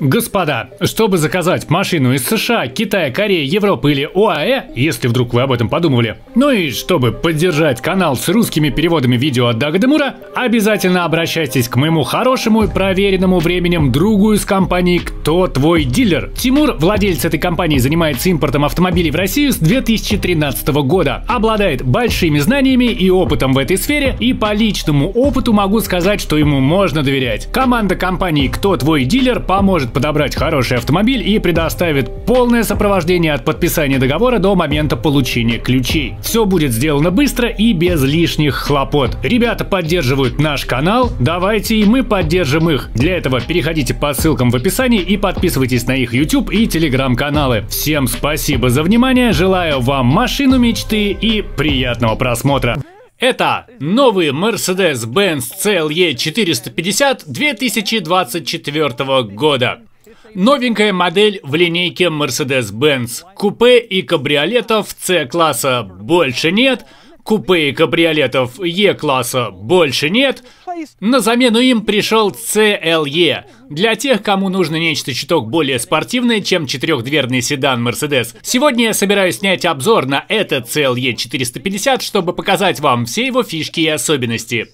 Господа, чтобы заказать машину из США, Китая, Кореи, Европы или ОАЭ, если вдруг вы об этом подумывали, ну и чтобы поддержать канал с русскими переводами видео от Дага Демура, обязательно обращайтесь к моему хорошему и проверенному временем другу из компании «Кто твой дилер?». Тимур, владелец этой компании, занимается импортом автомобилей в Россию с 2013 года, обладает большими знаниями и опытом в этой сфере, и по личному опыту могу сказать, что ему можно доверять. Команда компании «Кто твой дилер?» поможет поможет подобрать хороший автомобиль и предоставит полное сопровождение от подписания договора до момента получения ключей. Все будет сделано быстро и без лишних хлопот. Ребята поддерживают наш канал, давайте и мы поддержим их. Для этого переходите по ссылкам в описании и подписывайтесь на их YouTube и Telegram каналы. Всем спасибо за внимание, желаю вам машину мечты и приятного просмотра. Это новый Mercedes-Benz CLE 450 2024 года. Новенькая модель в линейке Mercedes-Benz. Купе и кабриолетов C-класса больше нет – купе и кабриолетов Е-класса больше нет, на замену им пришел CLE. Для тех, кому нужно нечто чуток более спортивное, чем четырехдверный седан Mercedes. Сегодня я собираюсь снять обзор на этот CLE 450, чтобы показать вам все его фишки и особенности.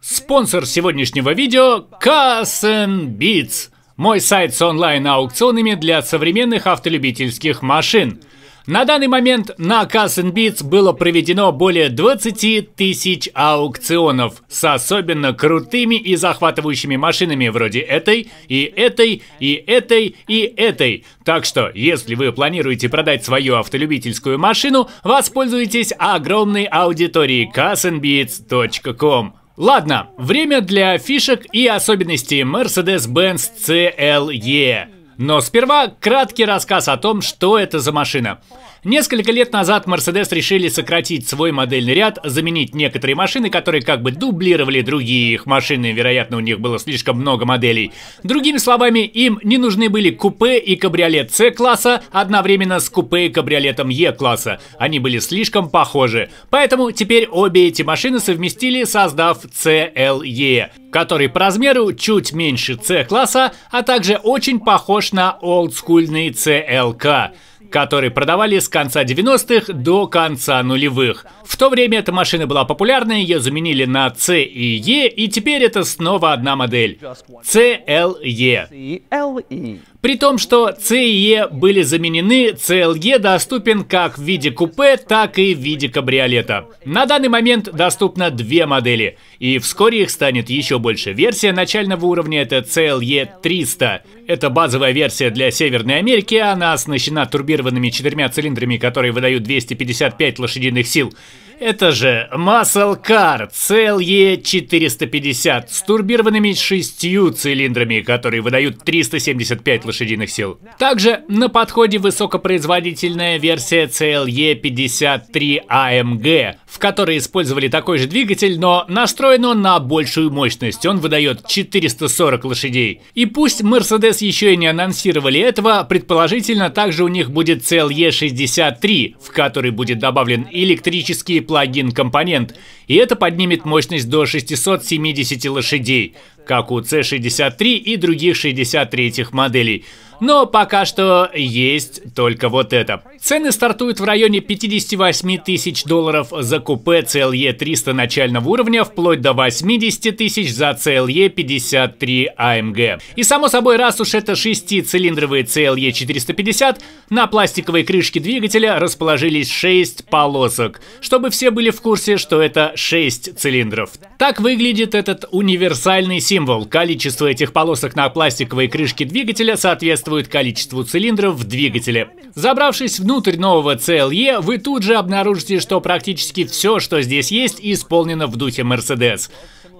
Спонсор сегодняшнего видео – Cassen Beats – мой сайт с онлайн-аукционами для современных автолюбительских машин – на данный момент на Custom Beats было проведено более 20 тысяч аукционов с особенно крутыми и захватывающими машинами вроде этой, и этой, и этой, и этой. Так что, если вы планируете продать свою автолюбительскую машину, воспользуйтесь огромной аудиторией custombeats.com. Ладно, время для фишек и особенностей Mercedes-Benz CLE. Но сперва краткий рассказ о том, что это за машина. Несколько лет назад Mercedes решили сократить свой модельный ряд, заменить некоторые машины, которые как бы дублировали другие их машины, вероятно, у них было слишком много моделей. Другими словами, им не нужны были купе и кабриолет C-класса одновременно с купе и кабриолетом E-класса. Они были слишком похожи. Поэтому теперь обе эти машины совместили, создав CLE, который по размеру чуть меньше C-класса, а также очень похож на олдскульный CLK которые продавали с конца 90-х до конца нулевых. В то время эта машина была популярной, ее заменили на C и e, e, и теперь это снова одна модель. CLE. При том, что C/E были заменены, CLG доступен как в виде купе, так и в виде кабриолета. На данный момент доступно две модели, и вскоре их станет еще больше. Версия начального уровня это CLE 300. Это базовая версия для Северной Америки, она оснащена турбированными четырьмя цилиндрами, которые выдают 255 лошадиных сил. Это же Muscle Car CLE 450 с турбированными шестью цилиндрами, которые выдают 375 лошадиных лошадиных сил. Также на подходе высокопроизводительная версия CLE-53 AMG, а в которой использовали такой же двигатель, но настроен он на большую мощность. Он выдает 440 лошадей. И пусть Mercedes еще и не анонсировали этого, предположительно также у них будет CLE-63, в который будет добавлен электрический плагин-компонент, и это поднимет мощность до 670 лошадей как у C63 и других 63-х моделей. Но пока что есть только вот это. Цены стартуют в районе 58 тысяч долларов за купе CLE 300 начального уровня, вплоть до 80 тысяч за CLE 53 AMG. И само собой, раз уж это шестицилиндровые CLE 450, на пластиковой крышке двигателя расположились 6 полосок, чтобы все были в курсе, что это 6 цилиндров. Так выглядит этот универсальный символ. Количество этих полосок на пластиковой крышке двигателя соответствует соответствует количеству цилиндров в двигателе. Забравшись внутрь нового CLE, вы тут же обнаружите, что практически все, что здесь есть, исполнено в духе Mercedes.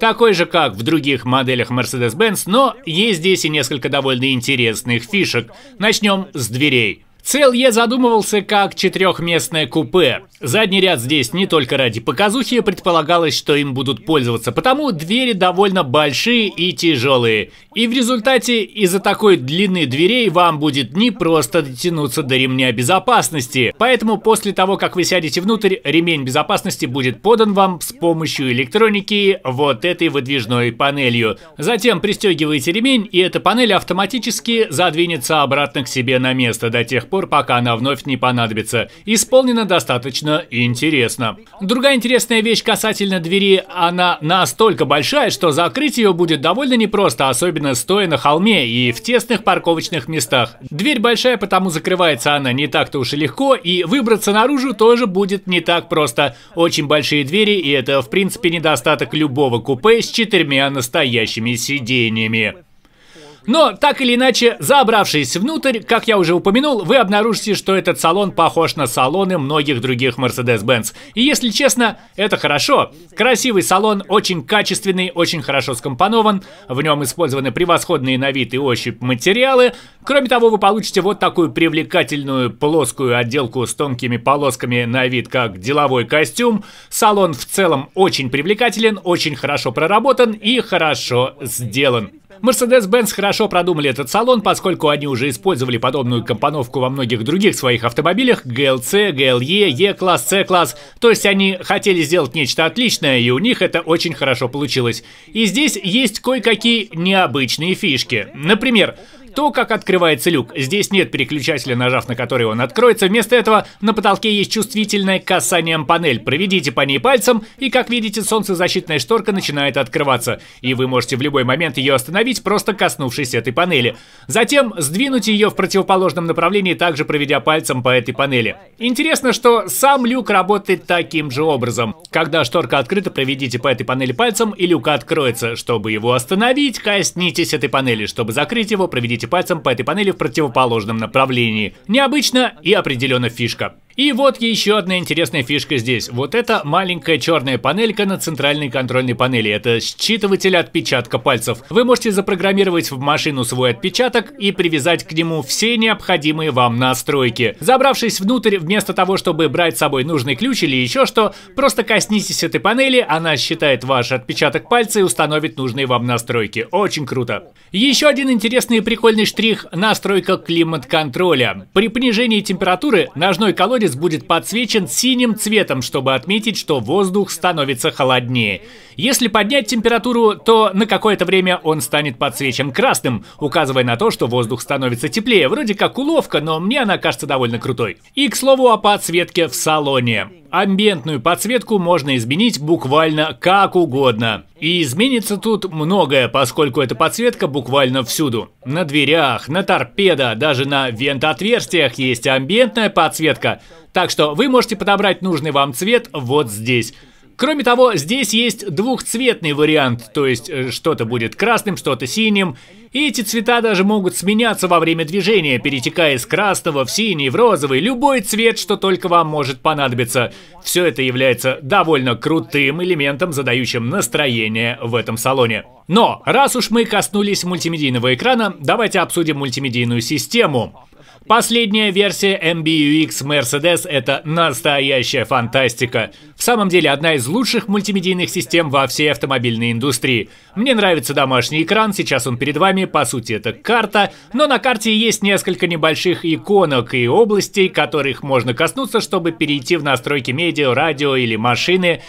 Такой же, как в других моделях Mercedes-Benz, но есть здесь и несколько довольно интересных фишек. Начнем с дверей. CLE задумывался как четырехместное купе. Задний ряд здесь не только ради показухи, предполагалось, что им будут пользоваться, потому двери довольно большие и тяжелые. И в результате из-за такой длины дверей вам будет не просто дотянуться до ремня безопасности. Поэтому после того, как вы сядете внутрь, ремень безопасности будет подан вам с помощью электроники вот этой выдвижной панелью. Затем пристегиваете ремень, и эта панель автоматически задвинется обратно к себе на место до тех пор, пока она вновь не понадобится. Исполнено достаточно интересно. Другая интересная вещь касательно двери, она настолько большая, что закрыть ее будет довольно непросто, особенно машина стоя на холме и в тесных парковочных местах. Дверь большая, потому закрывается она не так-то уж и легко, и выбраться наружу тоже будет не так просто. Очень большие двери, и это в принципе недостаток любого купе с четырьмя настоящими сиденьями. Но, так или иначе, забравшись внутрь, как я уже упомянул, вы обнаружите, что этот салон похож на салоны многих других Mercedes-Benz. И если честно, это хорошо. Красивый салон, очень качественный, очень хорошо скомпонован, в нем использованы превосходные на вид и ощупь материалы. Кроме того, вы получите вот такую привлекательную плоскую отделку с тонкими полосками на вид, как деловой костюм. Салон в целом очень привлекателен, очень хорошо проработан и хорошо сделан. Mercedes-Benz хорошо продумали этот салон, поскольку они уже использовали подобную компоновку во многих других своих автомобилях GLC, GLE, E-класс, C-класс. То есть они хотели сделать нечто отличное, и у них это очень хорошо получилось. И здесь есть кое-какие необычные фишки. Например, то, как открывается люк. Здесь нет переключателя, нажав на который он откроется. Вместо этого на потолке есть чувствительная к касаниям панель. Проведите по ней пальцем, и как видите, солнцезащитная шторка начинает открываться. И вы можете в любой момент ее остановить, просто коснувшись этой панели. Затем сдвинуть ее в противоположном направлении, также проведя пальцем по этой панели. Интересно, что сам люк работает таким же образом. Когда шторка открыта, проведите по этой панели пальцем, и люк откроется. Чтобы его остановить, коснитесь этой панели. Чтобы закрыть его, проведите пальцем по этой панели в противоположном направлении. Необычно и определенно фишка. И вот еще одна интересная фишка здесь. Вот это маленькая черная панелька на центральной контрольной панели. Это считыватель отпечатка пальцев. Вы можете запрограммировать в машину свой отпечаток и привязать к нему все необходимые вам настройки. Забравшись внутрь, вместо того, чтобы брать с собой нужный ключ или еще что, просто коснитесь этой панели, она считает ваш отпечаток пальца и установит нужные вам настройки. Очень круто. Еще один интересный и прикольный штрих – настройка климат-контроля. При понижении температуры ножной колодец адрес будет подсвечен синим цветом, чтобы отметить, что воздух становится холоднее. Если поднять температуру, то на какое-то время он станет подсвечен красным, указывая на то, что воздух становится теплее. Вроде как уловка, но мне она кажется довольно крутой. И к слову о подсветке в салоне. Амбентную подсветку можно изменить буквально как угодно. И изменится тут многое, поскольку эта подсветка буквально всюду. На дверях, на торпедо, даже на вент-отверстиях есть амбентная подсветка. Так что вы можете подобрать нужный вам цвет вот здесь. Кроме того, здесь есть двухцветный вариант, то есть э, что-то будет красным, что-то синим. И эти цвета даже могут сменяться во время движения, перетекая из красного в синий, в розовый, любой цвет, что только вам может понадобиться. Все это является довольно крутым элементом, задающим настроение в этом салоне. Но, раз уж мы коснулись мультимедийного экрана, давайте обсудим мультимедийную систему. Последняя версия MBUX Mercedes – это настоящая фантастика. В самом деле, одна из лучших мультимедийных систем во всей автомобильной индустрии. Мне нравится домашний экран, сейчас он перед вами, регионами, по сути это карта, но на карте есть несколько небольших иконок и областей, которых можно коснуться, чтобы перейти в настройки медиа, радио или машины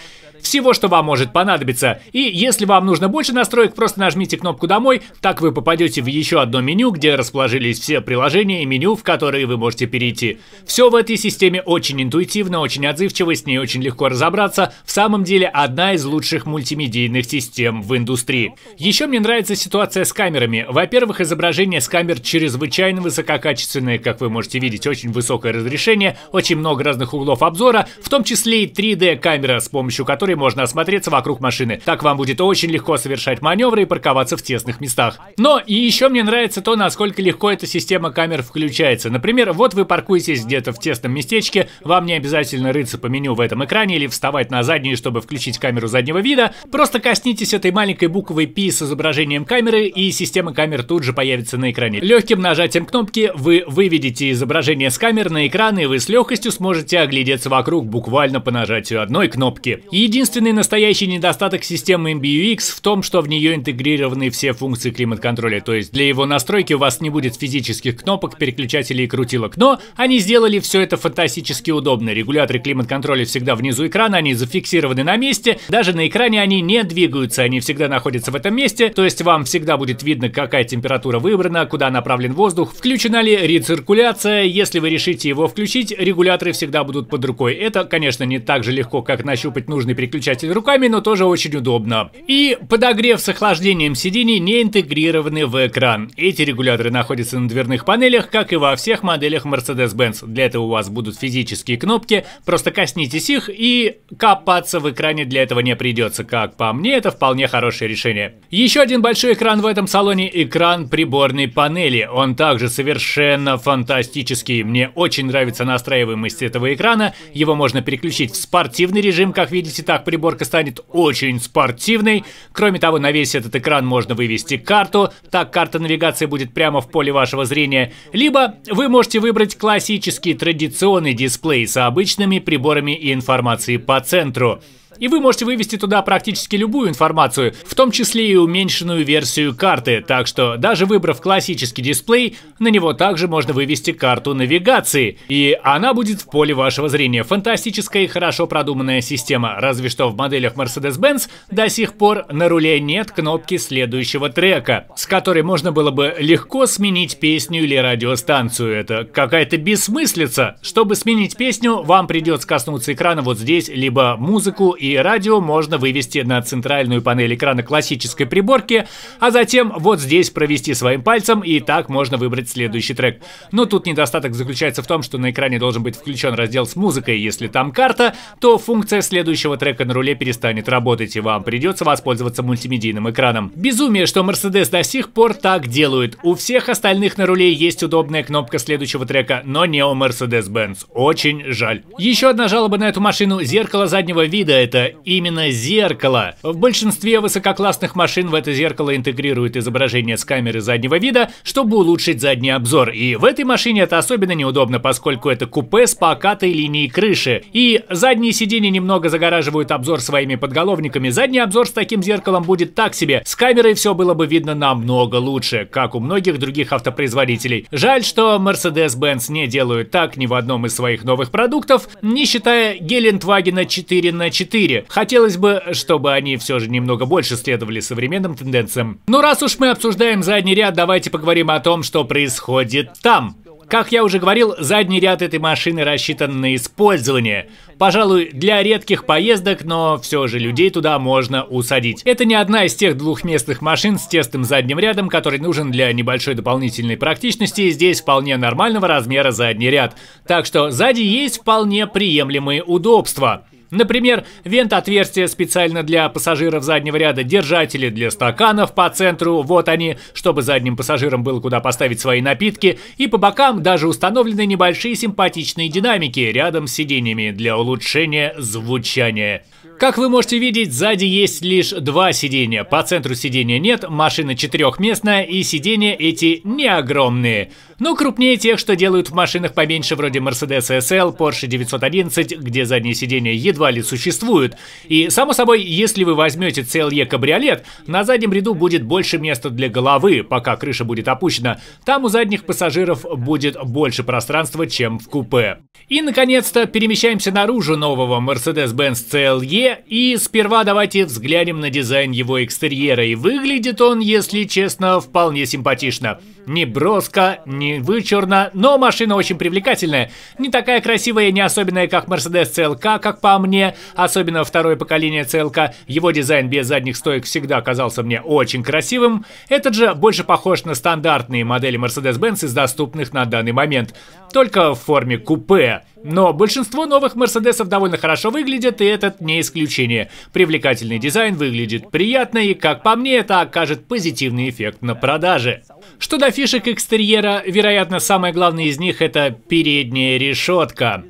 всего, что вам может понадобиться. И если вам нужно больше настроек, просто нажмите кнопку «Домой», так вы попадете в еще одно меню, где расположились все приложения и меню, в которые вы можете перейти. Все в этой системе очень интуитивно, очень отзывчиво, с ней очень легко разобраться. В самом деле, одна из лучших мультимедийных систем в индустрии. Еще мне нравится ситуация с камерами. Во-первых, изображение с камер чрезвычайно высококачественное, как вы можете видеть, очень высокое разрешение, очень много разных углов обзора, в том числе и 3D-камера, с помощью которой маневре можно осмотреться вокруг машины. Так вам будет очень легко совершать маневры и парковаться в тесных местах. Но и еще мне нравится то, насколько легко эта система камер включается. Например, вот вы паркуетесь где-то в тесном местечке, вам не обязательно рыться по меню в этом экране или вставать на заднюю, чтобы включить камеру заднего вида. Просто коснитесь этой маленькой буквы P с изображением камеры, и система камер тут же появится на экране. Легким нажатием кнопки вы выведете изображение с камер на экран, и вы с легкостью сможете оглядеться вокруг буквально по нажатию одной кнопки. Единственное, Единственный настоящий недостаток системы MBUX в том, что в нее интегрированы все функции климат-контроля, то есть для его настройки у вас не будет физических кнопок, переключателей и крутилок. Но они сделали все это фантастически удобно. Регуляторы климат-контроля всегда внизу экрана, они зафиксированы на месте, даже на экране они не двигаются, они всегда находятся в этом месте, то есть вам всегда будет видно, какая температура выбрана, куда направлен воздух, включена ли рециркуляция, если вы решите его включить, регуляторы всегда будут под рукой. Это, конечно, не так же легко, как нащупать нужный переключатель руками, но тоже очень удобно. И подогрев с охлаждением сидений не интегрированы в экран. Эти регуляторы находятся на дверных панелях, как и во всех моделях Mercedes-Benz. Для этого у вас будут физические кнопки, просто коснитесь их и копаться в экране для этого не придется. Как по мне, это вполне хорошее решение. Еще один большой экран в этом салоне – экран приборной панели. Он также совершенно фантастический. Мне очень нравится настраиваемость этого экрана. Его можно переключить в спортивный режим, как видите, так так приборка станет очень спортивной. Кроме того, на весь этот экран можно вывести карту, так карта навигации будет прямо в поле вашего зрения. Либо вы можете выбрать классический традиционный дисплей с обычными приборами и информацией по центру. И вы можете вывести туда практически любую информацию, в том числе и уменьшенную версию карты, так что даже выбрав классический дисплей, на него также можно вывести карту навигации, и она будет в поле вашего зрения. Фантастическая и хорошо продуманная система, разве что в моделях Mercedes-Benz до сих пор на руле нет кнопки следующего трека, с которой можно было бы легко сменить песню или радиостанцию. Это какая-то бессмыслица. Чтобы сменить песню, вам придется коснуться экрана вот здесь, либо музыку и радио можно вывести на центральную панель экрана классической приборки, а затем вот здесь провести своим пальцем, и так можно выбрать следующий трек. Но тут недостаток заключается в том, что на экране должен быть включен раздел с музыкой, если там карта, то функция следующего трека на руле перестанет работать, и вам придется воспользоваться мультимедийным экраном. Безумие, что Mercedes до сих пор так делают. У всех остальных на руле есть удобная кнопка следующего трека, но не у Mercedes-Benz. Очень жаль. Еще одна жалоба на эту машину – зеркало заднего вида. Это это именно зеркало. В большинстве высококлассных машин в это зеркало интегрируют изображение с камеры заднего вида, чтобы улучшить задний обзор. И в этой машине это особенно неудобно, поскольку это купе с покатой линией крыши. И задние сиденья немного загораживают обзор своими подголовниками. Задний обзор с таким зеркалом будет так себе. С камерой все было бы видно намного лучше, как у многих других автопроизводителей. Жаль, что Mercedes-Benz не делают так ни в одном из своих новых продуктов, не считая Гелендвагена 4 на 4 4. Хотелось бы, чтобы они все же немного больше следовали современным тенденциям. Но раз уж мы обсуждаем задний ряд, давайте поговорим о том, что происходит там. Как я уже говорил, задний ряд этой машины рассчитан на использование. Пожалуй, для редких поездок, но все же людей туда можно усадить. Это не одна из тех двухместных машин с тесным задним рядом, который нужен для небольшой дополнительной практичности, здесь вполне нормального размера задний ряд. Так что сзади есть вполне приемлемые удобства. Например, вент-отверстия специально для пассажиров заднего ряда, держатели для стаканов по центру, вот они, чтобы задним пассажирам было куда поставить свои напитки, и по бокам даже установлены небольшие симпатичные динамики рядом с сиденьями для улучшения звучания. Как вы можете видеть, сзади есть лишь два сидения. По центру сидения нет, машина четырехместная и сидения эти не огромные. Но ну, крупнее тех, что делают в машинах поменьше вроде Mercedes SL, Porsche 911, где задние сидения едва ли существуют. И само собой, если вы возьмете CLE кабриолет, на заднем ряду будет больше места для головы, пока крыша будет опущена. Там у задних пассажиров будет больше пространства, чем в купе. И наконец-то перемещаемся наружу нового Mercedes-Benz CLE Е. И сперва давайте взглянем на дизайн его экстерьера. И выглядит он, если честно, вполне симпатично. Не броско, не вычурно, но машина очень привлекательная. Не такая красивая не особенная, как Mercedes CLK, как по мне. Особенно второе поколение CLK. Его дизайн без задних стоек всегда казался мне очень красивым. Этот же больше похож на стандартные модели Mercedes-Benz из доступных на данный момент только в форме купе. Но большинство новых Мерседесов довольно хорошо выглядят, и этот не исключение. Привлекательный дизайн выглядит приятно, и, как по мне, это окажет позитивный эффект на продаже. Что до фишек экстерьера, вероятно, самое главное из них это передняя решетка.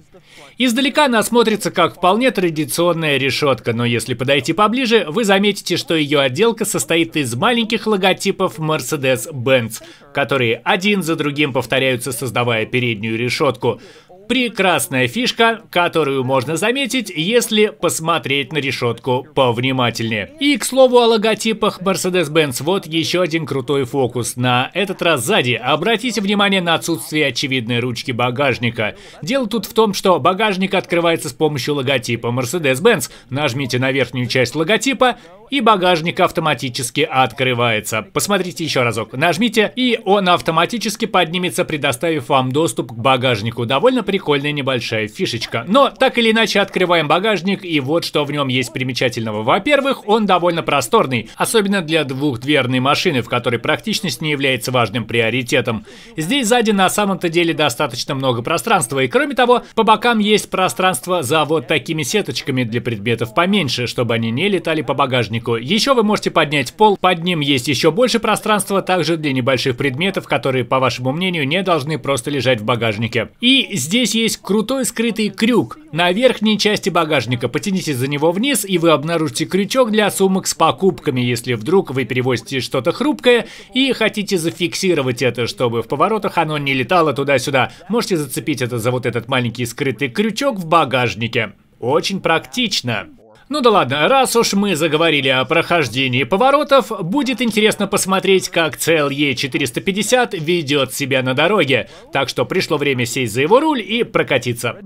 Издалека она смотрится как вполне традиционная решетка, но если подойти поближе, вы заметите, что ее отделка состоит из маленьких логотипов Mercedes-Benz, которые один за другим повторяются, создавая переднюю решетку. Прекрасная фишка, которую можно заметить, если посмотреть на решетку повнимательнее. И к слову о логотипах Mercedes-Benz, вот еще один крутой фокус. На этот раз сзади. Обратите внимание на отсутствие очевидной ручки багажника. Дело тут в том, что багажник открывается с помощью логотипа Mercedes-Benz. Нажмите на верхнюю часть логотипа и багажник автоматически открывается. Посмотрите еще разок. Нажмите, и он автоматически поднимется, предоставив вам доступ к багажнику. Довольно прикольная небольшая фишечка. Но так или иначе открываем багажник, и вот что в нем есть примечательного. Во-первых, он довольно просторный, особенно для двухдверной машины, в которой практичность не является важным приоритетом. Здесь сзади на самом-то деле достаточно много пространства, и кроме того, по бокам есть пространство за вот такими сеточками для предметов поменьше, чтобы они не летали по багажнику технику. Еще вы можете поднять пол, под ним есть еще больше пространства, также для небольших предметов, которые, по вашему мнению, не должны просто лежать в багажнике. И здесь есть крутой скрытый крюк на верхней части багажника. Потяните за него вниз, и вы обнаружите крючок для сумок с покупками, если вдруг вы перевозите что-то хрупкое и хотите зафиксировать это, чтобы в поворотах оно не летало туда-сюда. Можете зацепить это за вот этот маленький скрытый крючок в багажнике. Очень практично. Ну да ладно, раз уж мы заговорили о прохождении поворотов, будет интересно посмотреть, как CLE 450 ведет себя на дороге. Так что пришло время сесть за его руль и прокатиться.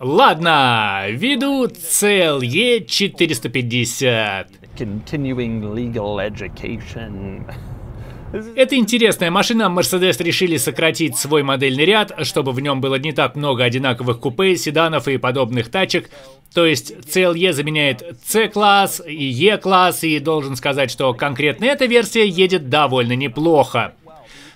Ладно, веду CLE 450. Это интересная машина, Mercedes решили сократить свой модельный ряд, чтобы в нем было не так много одинаковых купе, седанов и подобных тачек. То есть CLE заменяет C-класс и E-класс, и должен сказать, что конкретно эта версия едет довольно неплохо.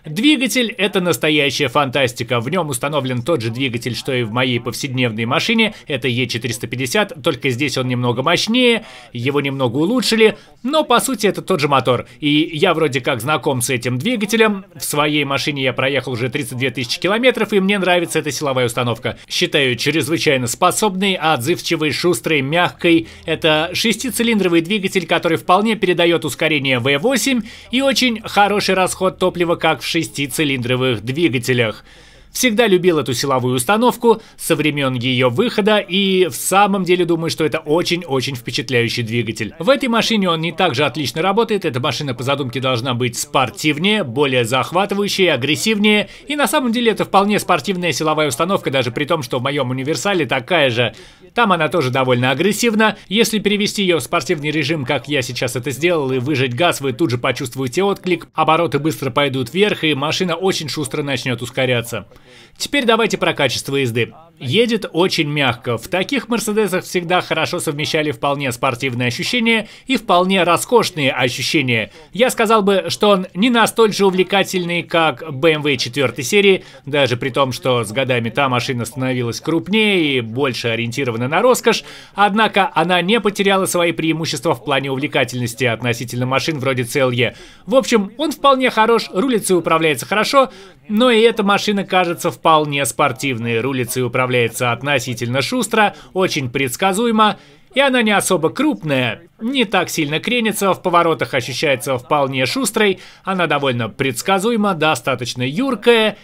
Двигатель — это настоящая фантастика. В нем установлен тот же двигатель, что и в моей повседневной машине. Это E450, только здесь он немного мощнее, его немного улучшили, но по сути это тот же мотор. И я вроде как знаком с этим двигателем. В своей машине я проехал уже 32 тысячи километров, и мне нравится эта силовая установка. Считаю чрезвычайно способной, отзывчивой, шустрой, мягкой. Это шестицилиндровый двигатель, который вполне передает ускорение V8 и очень хороший расход топлива как в шестицилиндровых двигателях – Всегда любил эту силовую установку со времен ее выхода и в самом деле думаю, что это очень-очень впечатляющий двигатель. В этой машине он не так же отлично работает, эта машина по задумке должна быть спортивнее, более захватывающей, агрессивнее. И на самом деле это вполне спортивная силовая установка, даже при том, что в моем универсале такая же. Там она тоже довольно агрессивна. Если перевести ее в спортивный режим, как я сейчас это сделал, и выжать газ, вы тут же почувствуете отклик. Обороты быстро пойдут вверх, и машина очень шустро начнет ускоряться. Теперь давайте про качество езды едет очень мягко. В таких Мерседесах всегда хорошо совмещали вполне спортивные ощущения и вполне роскошные ощущения. Я сказал бы, что он не настолько же увлекательный, как BMW 4 серии, даже при том, что с годами та машина становилась крупнее и больше ориентирована на роскошь, однако она не потеряла свои преимущества в плане увлекательности относительно машин вроде CLE. В общем, он вполне хорош, рулится и управляется хорошо, но и эта машина кажется вполне спортивной, рулится и управляется управляется относительно шустро, очень предсказуемо, и она не особо крупная, не так сильно кренится, в поворотах ощущается вполне шустрой, она довольно предсказуема, достаточно юркая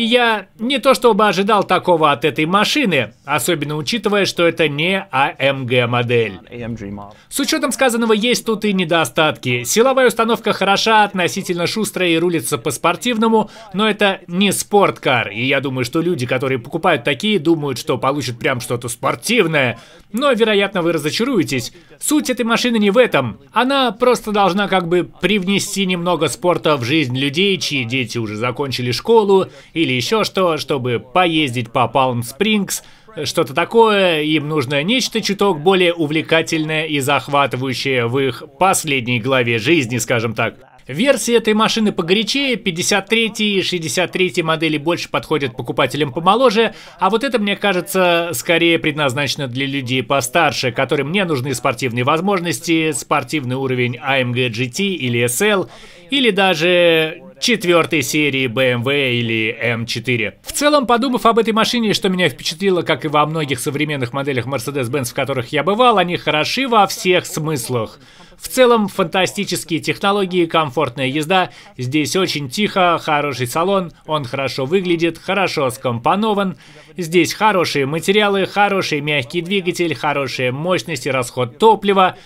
и я не то чтобы ожидал такого от этой машины, особенно учитывая, что это не AMG а модель. А, С учетом сказанного есть тут и недостатки. Силовая установка хороша, относительно шустрая и рулится по-спортивному, но это не спорткар. И я думаю, что люди, которые покупают такие, думают, что получат прям что-то спортивное. Но, вероятно, вы разочаруетесь. Суть этой машины не в этом. Она просто должна как бы привнести немного спорта в жизнь людей, чьи дети уже закончили школу или еще что, чтобы поездить по Палм-Спрингс, что-то такое, им нужно нечто чуток более увлекательное и захватывающее в их последней главе жизни, скажем так. Версии этой машины погорячее, 53 и 63 модели больше подходят покупателям помоложе, а вот это, мне кажется, скорее предназначено для людей постарше, которым не нужны спортивные возможности, спортивный уровень AMG GT или SL, или даже четвертой серии BMW или M4. В целом, подумав об этой машине, что меня впечатлило, как и во многих современных моделях Mercedes-Benz, в которых я бывал, они хороши во всех смыслах. В целом, фантастические технологии, комфортная езда. Здесь очень тихо, хороший салон, он хорошо выглядит, хорошо скомпонован. Здесь хорошие материалы, хороший мягкий двигатель, хорошая мощность и расход топлива.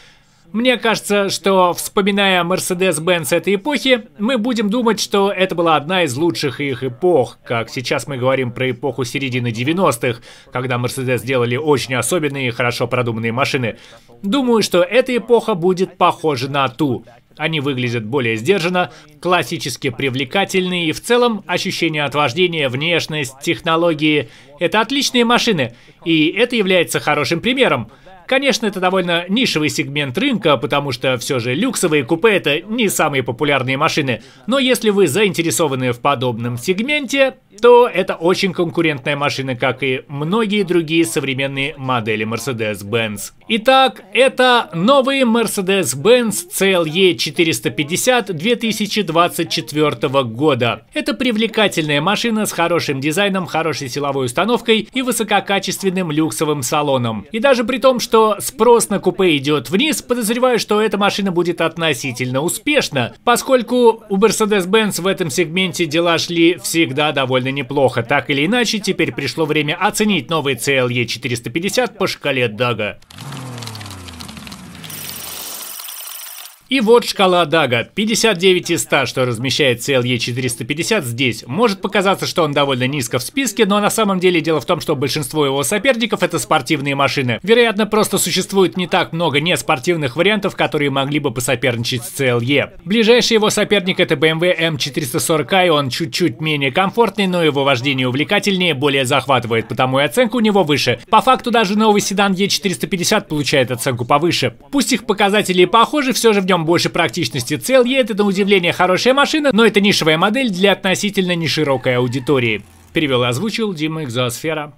Мне кажется, что, вспоминая Mercedes-Benz этой эпохи, мы будем думать, что это была одна из лучших их эпох, как сейчас мы говорим про эпоху середины 90-х, когда Mercedes делали очень особенные и хорошо продуманные машины. Думаю, что эта эпоха будет похожа на ту. Они выглядят более сдержанно, классически привлекательные и в целом ощущение от вождения, внешность, технологии. Это отличные машины, и это является хорошим примером. Конечно, это довольно нишевый сегмент рынка, потому что все же люксовые купе это не самые популярные машины. Но если вы заинтересованы в подобном сегменте, то это очень конкурентная машина, как и многие другие современные модели Mercedes-Benz. Итак, это новый Mercedes-Benz CLE 450 2024 года. Это привлекательная машина с хорошим дизайном, хорошей силовой установкой и высококачественным люксовым салоном. И даже при том, что что спрос на купе идет вниз, подозреваю, что эта машина будет относительно успешна, поскольку у Mercedes-Benz в этом сегменте дела шли всегда довольно неплохо. Так или иначе, теперь пришло время оценить новый CLE 450 по шкале Дага. И вот шкала Дага. 59 из 100, что размещает CLE 450 здесь. Может показаться, что он довольно низко в списке, но на самом деле дело в том, что большинство его соперников это спортивные машины. Вероятно, просто существует не так много неспортивных вариантов, которые могли бы посоперничать с CLE. Ближайший его соперник это BMW M440i, эм эм он чуть-чуть менее комфортный, но его вождение увлекательнее, более захватывает, потому и оценка у него выше. По факту даже новый седан E450 получает оценку повыше. Пусть их показатели и похожи, все же в нем больше практичности. CLE это на удивление хорошая машина, но это нишевая модель для относительно неширокой аудитории. Перевел и озвучил Дима Экзоосфера.